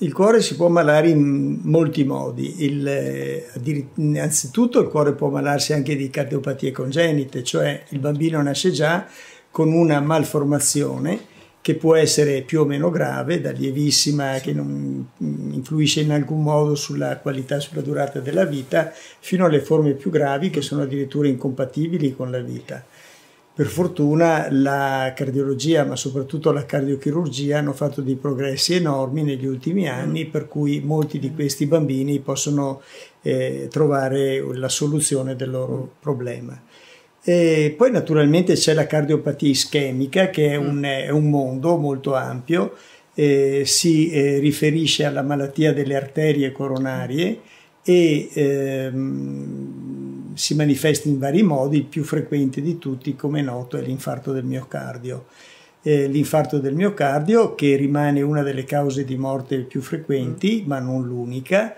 Il cuore si può ammalare in molti modi. Il, eh, innanzitutto il cuore può ammalarsi anche di cardiopatie congenite, cioè il bambino nasce già con una malformazione che può essere più o meno grave, da lievissima che non influisce in alcun modo sulla qualità, sulla durata della vita, fino alle forme più gravi che sono addirittura incompatibili con la vita. Per fortuna la cardiologia, ma soprattutto la cardiochirurgia, hanno fatto dei progressi enormi negli ultimi mm. anni, per cui molti di questi bambini possono eh, trovare la soluzione del loro mm. problema. E poi naturalmente c'è la cardiopatia ischemica, che è mm. un, è un mondo molto ampio, eh, si eh, riferisce alla malattia delle arterie coronarie e ehm, si manifesta in vari modi, il più frequente di tutti, come è noto, è l'infarto del miocardio. Eh, l'infarto del miocardio, che rimane una delle cause di morte più frequenti, mm. ma non l'unica,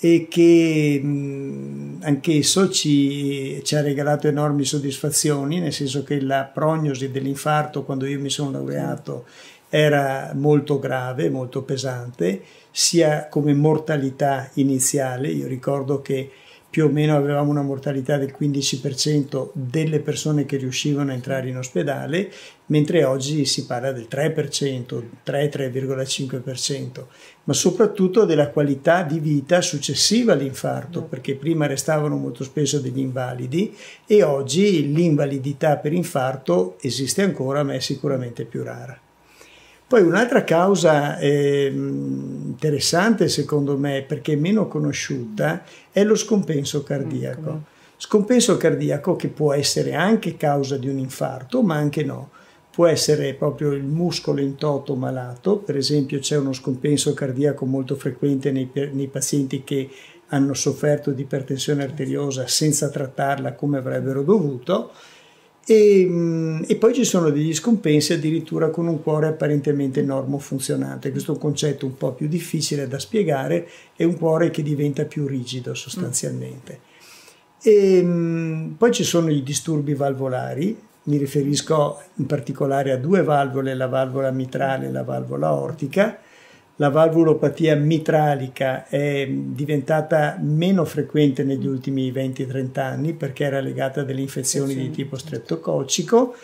e che mh, mm, anch'esso ci, ci, ha regalato enormi soddisfazioni, nel senso che la prognosi dell'infarto quando io mi sono laureato era molto grave, molto pesante, sia come mortalità iniziale, io ricordo che più o meno avevamo una mortalità del 15% delle persone che riuscivano a entrare in ospedale, mentre oggi si parla del 3%, 3-3,5%, ma soprattutto della qualità di vita successiva all'infarto, perché prima restavano molto spesso degli invalidi e oggi l'invalidità per infarto esiste ancora, ma è sicuramente più rara. Poi un'altra causa eh, interessante secondo me, perché meno conosciuta, è lo scompenso cardiaco. Scompenso cardiaco che può essere anche causa di un infarto, ma anche no. Può essere proprio il muscolo in toto malato, per esempio c'è uno scompenso cardiaco molto frequente nei, nei pazienti che hanno sofferto di ipertensione arteriosa senza trattarla come avrebbero dovuto, e, mm, e, poi ci sono degli scompensi addirittura con un cuore apparentemente normofunzionante. Questo è un concetto un po' più difficile da spiegare, è un cuore che diventa più rigido sostanzialmente. E, mm, poi ci sono i disturbi valvolari, mi riferisco in particolare a due valvole, la valvola mitrale e la valvola ortica, la valvulopatia mitralica è diventata meno frequente negli mm. ultimi 20-30 anni perché era legata a delle infezioni di tipo streptococcico,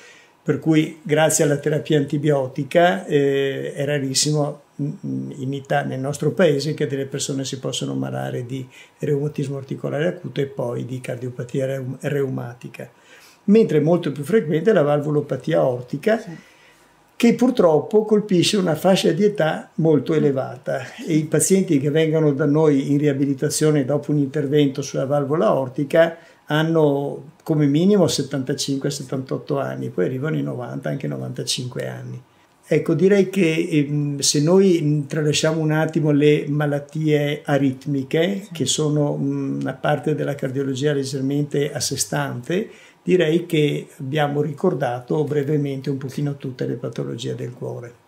per cui grazie alla terapia antibiotica eh, è rarissimo mm, mm, in Italia, nel nostro paese che delle persone si possono ammalare di reumatismo articolare acuto e poi di cardiopatia reumatica. Mentre è molto più frequente la valvulopatia ortica. Sì che purtroppo colpisce una fascia di età molto elevata e i pazienti che vengono da noi in riabilitazione dopo un intervento sulla valvola ortica hanno come minimo 75-78 anni, poi arrivano i 90, anche 95 anni. Ecco, direi che ehm, se noi tralasciamo un attimo le malattie aritmiche, che sono una parte della cardiologia leggermente a sé stante, direi che abbiamo ricordato brevemente un pochino tutte le patologie del cuore.